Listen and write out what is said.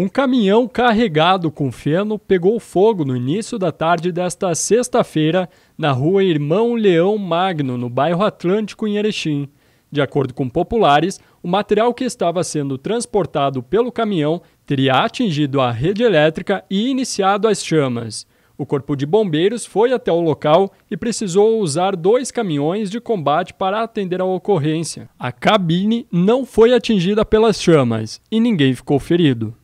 Um caminhão carregado com feno pegou fogo no início da tarde desta sexta-feira na rua Irmão Leão Magno, no bairro Atlântico, em Erechim. De acordo com populares, o material que estava sendo transportado pelo caminhão teria atingido a rede elétrica e iniciado as chamas. O Corpo de Bombeiros foi até o local e precisou usar dois caminhões de combate para atender à ocorrência. A cabine não foi atingida pelas chamas e ninguém ficou ferido.